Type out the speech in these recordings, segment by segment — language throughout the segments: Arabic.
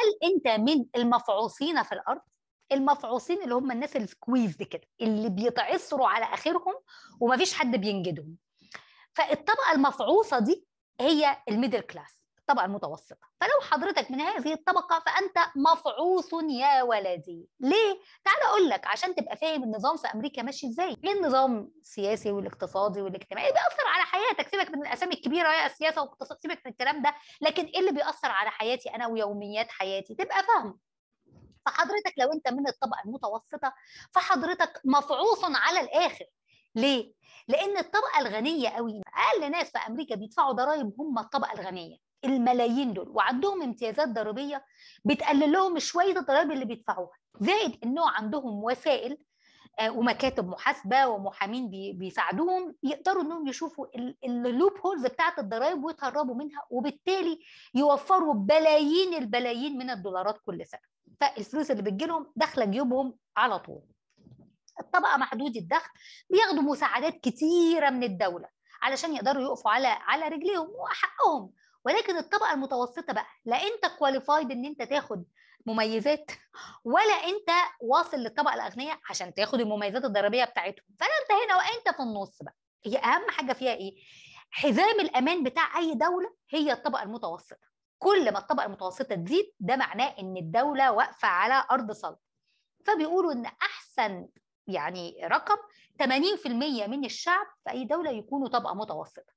هل انت من المفعوصين في الارض المفعوصين اللي هم الناس السكويزد كده اللي بيتعصروا على اخرهم ومفيش حد بينجدهم فالطبقه المفعوصه دي هي الميدل كلاس الطبقه المتوسطه فلو حضرتك من هذه الطبقه فانت مفعوص يا ولدي ليه تعال اقول لك عشان تبقى فاهم النظام في امريكا ماشي ازاي ليه النظام السياسي والاقتصادي والاجتماعي بيأثر حياتك سيبك من الاسامي الكبيره يا سياسه واقتصاد سيبك من الكلام ده لكن ايه اللي بيأثر على حياتي انا ويوميات حياتي تبقى فاهم فحضرتك لو انت من الطبقه المتوسطه فحضرتك مفعوص على الاخر ليه؟ لان الطبقه الغنيه قوي اقل ناس في امريكا بيدفعوا ضرائب هم الطبقه الغنيه الملايين دول وعندهم امتيازات ضريبيه بتقلل لهم شويه الضرائب اللي بيدفعوها زائد انه عندهم وسائل آه، ومكاتب محاسبه ومحامين بيساعدوهم يقدروا انهم يشوفوا اللوب هولز بتاعه الضرائب ويتهربوا منها وبالتالي يوفروا بلايين البلايين من الدولارات كل سنه فالفلوس اللي بتجيلهم داخله جيوبهم على طول الطبقه محدوده الدخل بياخدوا مساعدات كتيره من الدوله علشان يقدروا يقفوا على على رجليهم وحقهم ولكن الطبقه المتوسطه بقى لا انت كواليفايد ان انت تاخد مميزات ولا انت واصل للطبقه الاغنياء عشان تاخد المميزات الضريبيه بتاعتهم فانت هنا وانت في النص بقى هي اهم حاجه فيها ايه حزام الامان بتاع اي دوله هي الطبقه المتوسطه كل ما الطبقه المتوسطه تزيد ده معناه ان الدوله واقفه على ارض صلب فبيقولوا ان احسن يعني رقم 80% من الشعب في اي دوله يكونوا طبقه متوسطه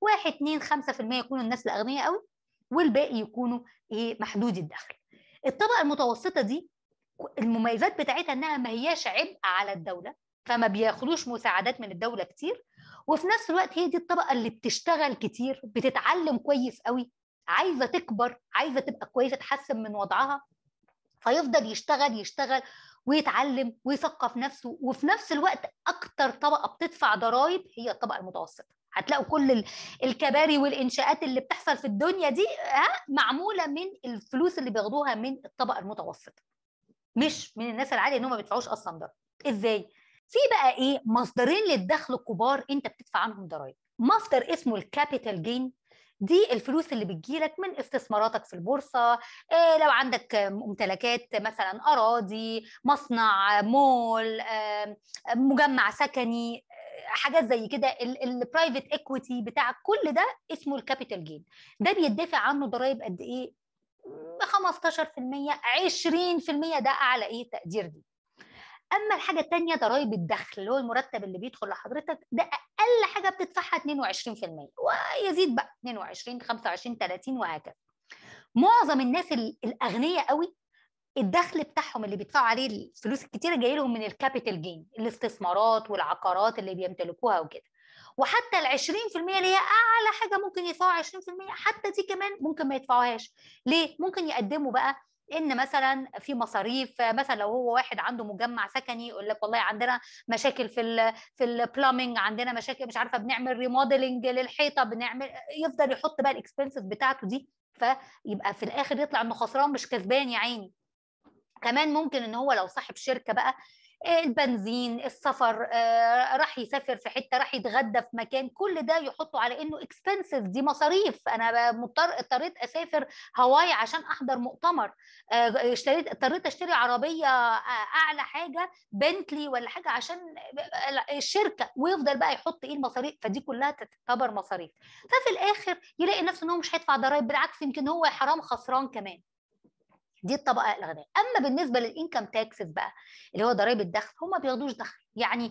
واحد 2 5% يكونوا الناس الأغنياء قوي والباقي يكونوا إيه محدود الدخل الطبقه المتوسطه دي المميزات بتاعتها انها ما هياش عبء على الدوله فما بياخدوش مساعدات من الدوله كتير وفي نفس الوقت هي دي الطبقه اللي بتشتغل كتير بتتعلم كويس قوي عايزه تكبر عايزه تبقى كويسه تحسن من وضعها فيفضل يشتغل يشتغل ويتعلم ويثقف نفسه وفي نفس الوقت اكتر طبقه بتدفع ضرائب هي الطبقه المتوسطه هتلاقوا كل الكباري والانشاءات اللي بتحصل في الدنيا دي ها معموله من الفلوس اللي بياخدوها من الطبقه المتوسطه مش من الناس العاليه ان هم ما بيدفعوش اصلا ضرائب ازاي في بقى ايه مصدرين للدخل الكبار انت بتدفع عنهم ضرائب مصدر اسمه الكابيتال جين دي الفلوس اللي بتجيلك من استثماراتك في البورصه إيه لو عندك ممتلكات مثلا اراضي مصنع مول مجمع سكني آه، حاجات زي كده البرايفت ايكويتي بتاع كل ده اسمه الكابيتال جين ده بيدفع عنه ضرائب قد ايه 15% 20% ده اعلى ايه تقدير دي اما الحاجه الثانيه ضرائب الدخل اللي هو المرتب اللي بيدخل لحضرتك ده اقل حاجه بتدفعها 22% ويزيد بقى 22 25 30 وهكذا معظم الناس الاغنياء قوي الدخل بتاعهم اللي بيدفعوا عليه الفلوس الكتيره جاي لهم من الكابيتال جين الاستثمارات والعقارات اللي بيمتلكوها وكده وحتى ال 20% اللي هي اعلى حاجه ممكن يدفعوا 20% حتى دي كمان ممكن ما يدفعوهاش ليه ممكن يقدموا بقى ان مثلا في مصاريف مثلا لو هو واحد عنده مجمع سكني يقول لك والله عندنا مشاكل في الـ في البلامنج عندنا مشاكل مش عارفه بنعمل ريموديلنج للحيطه بنعمل يفضل يحط بقى الاكسبنسز بتاعته دي فيبقى في الاخر يطلع انه خسران مش كسبان يا عيني كمان ممكن ان هو لو صاحب شركه بقى البنزين السفر آه، راح يسافر في حته راح يتغدى في مكان كل ده يحطه على انه اكسبنسز دي مصاريف انا مضطر اضطريت اسافر هواي عشان احضر مؤتمر آه، اشتريت اضطريت اشتري عربيه آه، اعلى حاجه بنتلي ولا حاجه عشان الشركه ويفضل بقى يحط ايه المصاريف فدي كلها تعتبر مصاريف ففي الاخر يلاقي نفسه ان هو مش هيدفع ضرائب بالعكس يمكن هو حرام خسران كمان دي الطبقه الاغنياء اما بالنسبه للانكم تاكسز بقى اللي هو ضرائب الدخل هم ما بياخدوش دخل يعني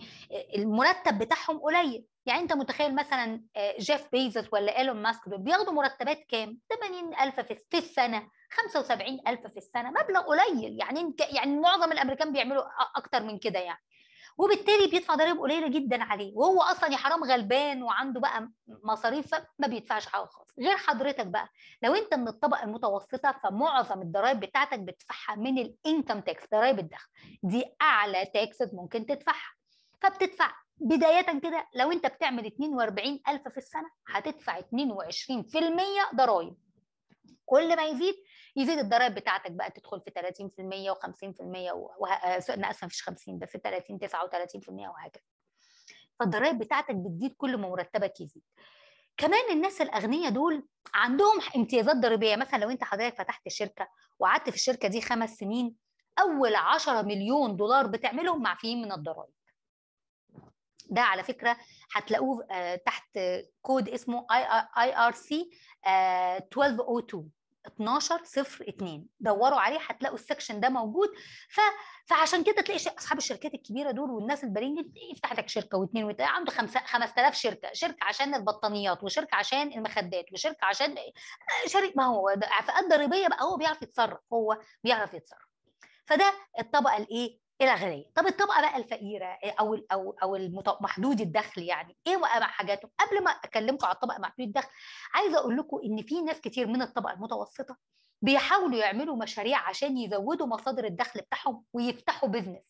المرتب بتاعهم قليل يعني انت متخيل مثلا آه، جيف بيزوس ولا ايلون ماسك دول بياخدوا مرتبات كام 80000 في السنه 75000 في السنه مبلغ قليل يعني انت يعني معظم الامريكان بيعملوا اكتر من كده يعني وبالتالي بيدفع ضرائب قليله جدا عليه وهو اصلا يا حرام غلبان وعنده بقى مصاريف ما بيدفعش حاجه خالص غير حضرتك بقى لو انت من الطبقه المتوسطه فمعظم الضرائب بتاعتك بتدفعها من الانكم تاكس ضرائب الدخل دي اعلى تاكس ممكن تدفعها فبتدفع بداية كده لو انت بتعمل 42 ألف في السنة هتدفع 22% ضرائب كل ما يزيد يزيد الضرائب بتاعتك بقى تدخل في 30% و50% وه... لا اسف مفيش 50 ده في 30 39% وهكذا فالضرائب بتاعتك بتزيد كل ما مرتبك يزيد كمان الناس الاغنياء دول عندهم امتيازات ضريبيه مثلا لو انت حضرتك فتحت شركه وقعدت في الشركه دي خمس سنين اول 10 مليون دولار بتعملهم معفيين من الضرائب ده على فكره هتلاقوه آه، تحت كود اسمه اي ار سي 1202 1202 دوروا عليه هتلاقوا السكشن ده موجود ف... فعشان كده تلاقي اصحاب الشركات الكبيره دول والناس البارين يفتح لك شركه واثنين وثلاثه عنده 5000 شركه شركه عشان البطانيات وشركه عشان المخدات وشركه عشان شركه ما هو فئات ضريبيه بقى هو بيعرف يتصرف هو بيعرف يتصرف فده الطبقه الايه الى غيره طب الطبقه بقى الفقيره آه، او او او محدود الدخل يعني ايه بقى حاجاتهم قبل ما اكلمكم على الطبقه محدود الدخل عايزه اقول لكم ان في ناس كتير من الطبقه المتوسطه بيحاولوا يعملوا مشاريع عشان يزودوا مصادر الدخل بتاعهم ويفتحوا بزنس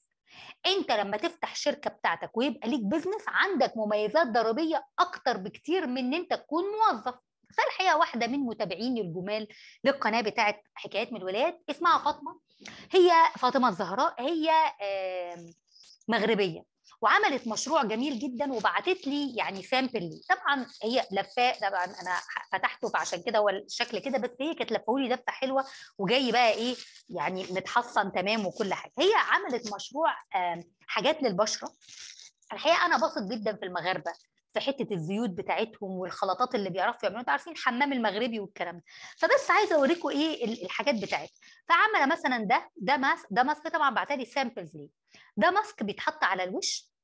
انت لما تفتح شركه بتاعتك ويبقى ليك بزنس عندك مميزات ضريبيه اكتر بكتير من ان انت تكون موظف فالحقيقه الحقيقه واحده من متابعيني الجمال للقناه بتاعه حكايات من الولاد اسمها فاطمه هي فاطمه الزهراء هي مغربيه وعملت مشروع جميل جدا وبعتت لي يعني سامبل لي طبعا هي لفاه طبعا انا فتحته فعشان كده هو الشكل كده بس هي كانت لي لفه حلوه وجاي بقى ايه يعني متحصن تمام وكل حاجه هي عملت مشروع حاجات للبشره الحقيقه انا بثق جدا في المغاربه في حته الزيوت بتاعتهم والخلطات اللي بيعرفوا يعملوها انتوا عارفين الحمام المغربي والكلام ده فبس عايزه اوريكم ايه الحاجات بتاعتها فعمل مثلا ده ده ماسك ده ماسك طبعا بعتلي سامبلز ليه ده ماسك بيتحط على الوش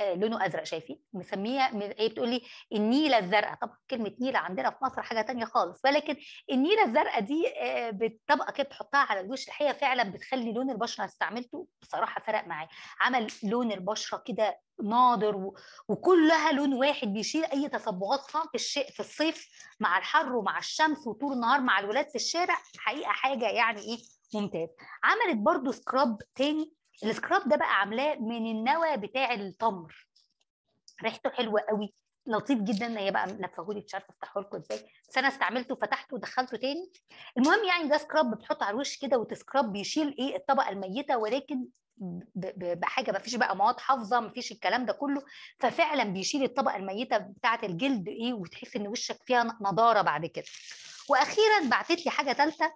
آه، لونه ازرق شايفين مسميه هي بتقول لي النيله الزرقاء طبعا كلمه نيله عندنا في مصر حاجه تانية خالص ولكن النيله الزرقاء دي آه، بالطبقه كده بتحطها على الوش الحقيقه فعلا بتخلي لون البشره استعملته بصراحه فرق معايا عمل لون البشره كده ناضر وكلها لون واحد بيشيل اي تصبغات خالص في الشيء في الصيف مع الحر ومع الشمس وطول النهار مع الولاد في الشارع حقيقه حاجه يعني ايه ممتاز عملت برضو سكراب تاني السكراب ده بقى عاملاه من النوى بتاع التمر ريحته حلوه قوي لطيف جدا هي بقى نفهولي مش عارفه افتحه لكم ازاي بس انا استعملته فتحته ودخلته تاني المهم يعني ده سكراب بتحط على الوش كده وتسكراب بيشيل ايه الطبقه الميته ولكن بحاجه ما فيش بقى مواد حافظه ما فيش الكلام ده كله ففعلا بيشيل الطبقه الميته بتاعه الجلد ايه وتحس ان وشك فيها نضاره بعد كده واخيرا بعتت لي حاجه ثالثه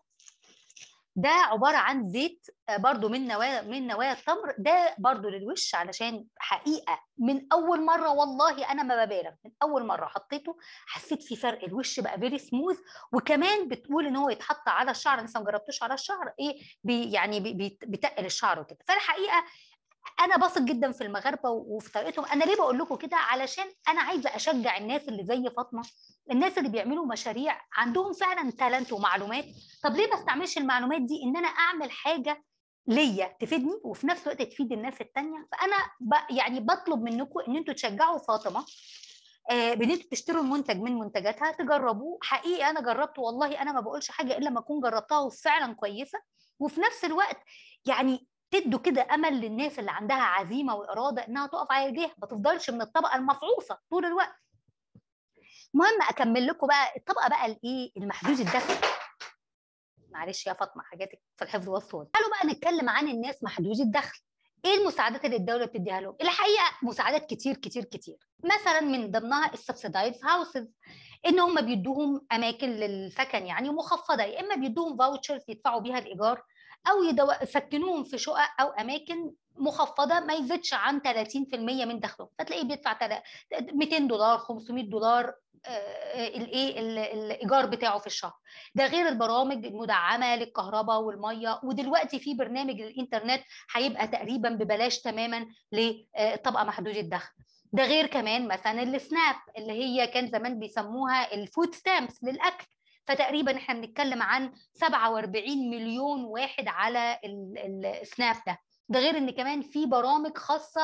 ده عباره عن زيت آه، برضو من نوايا من نوايا التمر ده برضو للوش علشان حقيقه من اول مره والله انا ما ببالغ من اول مره حطيته حسيت في فرق الوش بقى فيري سموث وكمان بتقول ان هو يتحط على الشعر لسه ما جربتوش على الشعر ايه بي يعني بيتقل الشعر وكده فالحقيقه انا بثق جدا في المغاربه وفي طريقتهم انا ليه بقول لكم كده علشان انا عايزه اشجع الناس اللي زي فاطمه الناس اللي بيعملوا مشاريع عندهم فعلا تالنت ومعلومات طب ليه ما استعملش المعلومات دي ان انا اعمل حاجه ليا تفيدني وفي نفس الوقت تفيد الناس التانية فانا ب... يعني بطلب منكم ان انتوا تشجعوا فاطمه آه بان انتوا تشتروا المنتج من منتجاتها تجربوه حقيقي انا جربته والله انا ما بقولش حاجه الا لما اكون جربتها وفعلا كويسه وفي نفس الوقت يعني تدوا كده امل للناس اللي عندها عزيمه واراده انها تقف على رجليها ما تفضلش من الطبقه المفعوصه طول الوقت المهم اكمل لكم بقى الطبقه بقى الايه المحدود الدخل معلش يا فاطمه حاجاتك في الحفظ والصوت. تعالوا بقى نتكلم عن الناس محدود الدخل ايه المساعدات اللي الدوله بتديها لهم الحقيقه مساعدات كتير كتير كتير مثلا من ضمنها السبسيدايز هاوسز ان هم بيدوهم اماكن للسكن يعني مخفضه يا اما بيدوهم فاوتشرز يدفعوا بيها الايجار او يسكنوهم في شقق او اماكن مخفضه ما يزيدش عن 30% من دخلهم فتلاقيه بيدفع 200 دولار 500 دولار الايه الايجار بتاعه في الشهر ده غير البرامج المدعمه للكهرباء والميه ودلوقتي في برنامج للانترنت هيبقى تقريبا ببلاش تماما للطبقه محدوده الدخل ده غير كمان مثلا السناب اللي هي كان زمان بيسموها الفود ستامبس للاكل فتقريبا احنا بنتكلم عن 47 مليون واحد على السناب ده ده غير ان كمان في برامج خاصه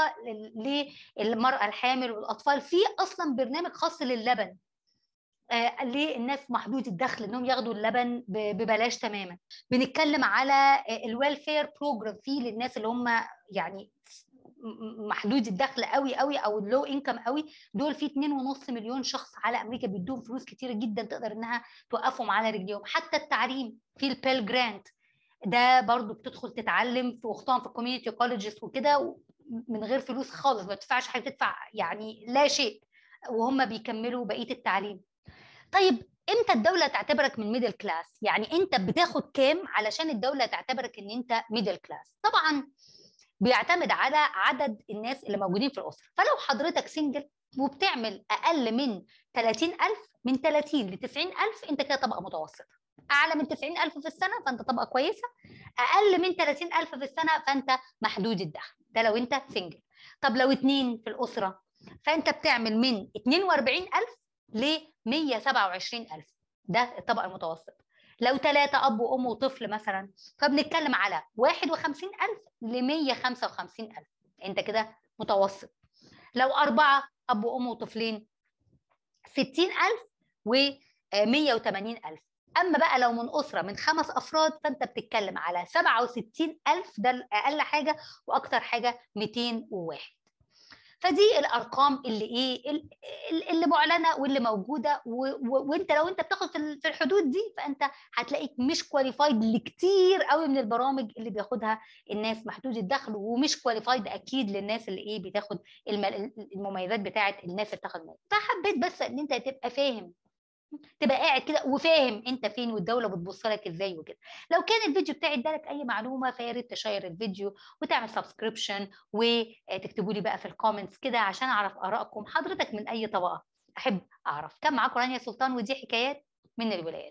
للمراه الحامل والاطفال في اصلا برنامج خاص لللبن آه، للناس محدود الدخل انهم ياخدوا اللبن ببلاش تماما بنتكلم على الويلفير بروجرام فيه للناس اللي هم يعني محدود الدخل قوي قوي او اللو انكم قوي دول في 2.5 مليون شخص على امريكا بيدوهم فلوس كتيره جدا تقدر انها توقفهم على رجليهم حتى التعليم في البيل جرانت ده برضو بتدخل تتعلم في وخصوصا في الكوميونتي كولجز وكده من غير فلوس خالص ما تدفعش حاجه تدفع يعني لا شيء وهم بيكملوا بقيه التعليم طيب امتى الدوله تعتبرك من ميدل كلاس يعني انت بتاخد كام علشان الدوله تعتبرك ان انت ميدل كلاس طبعا بيعتمد على عدد الناس اللي موجودين في الاسره فلو حضرتك سنجل وبتعمل اقل من 30000 من 30 ل 90000 انت كده طبقه متوسطه اعلى من 90000 في السنه فانت طبقه كويسه اقل من 30000 في السنه فانت محدود الدخل ده لو انت سنجل طب لو اتنين في الاسره فانت بتعمل من 42000 ل 127000 ده الطبقه المتوسطه لو ثلاثة أب وأم وطفل مثلا فبنتكلم على 51 ألف ل 155 ألف أنت كده متوسط لو أربعة أب وأم وطفلين 60000 و 180000 أما بقى لو من أسرة من خمس أفراد فأنت بتتكلم على 67 ألف ده أقل حاجة وأكتر حاجة 201 فدي الارقام اللي ايه اللي معلنه واللي موجوده وانت لو انت بتاخد في الحدود دي فانت هتلاقيك مش كواليفايد لكتير قوي من البرامج اللي بياخدها الناس محدود الدخل ومش كواليفايد اكيد للناس اللي ايه بتاخد المميزات بتاعه الناس اللي بتاخد فحبيت بس ان انت تبقى فاهم تبقى قاعد كده وفاهم انت فين والدوله بتبص لك ازاي وكده لو كان الفيديو بتاعي ادالك اي معلومه فيا ريت تشير الفيديو وتعمل سبسكريبشن وتكتبوا لي بقى في الكومنتس كده عشان اعرف ارائكم حضرتك من اي طبقه احب اعرف كان معاكم رانيا سلطان ودي حكايات من الولايات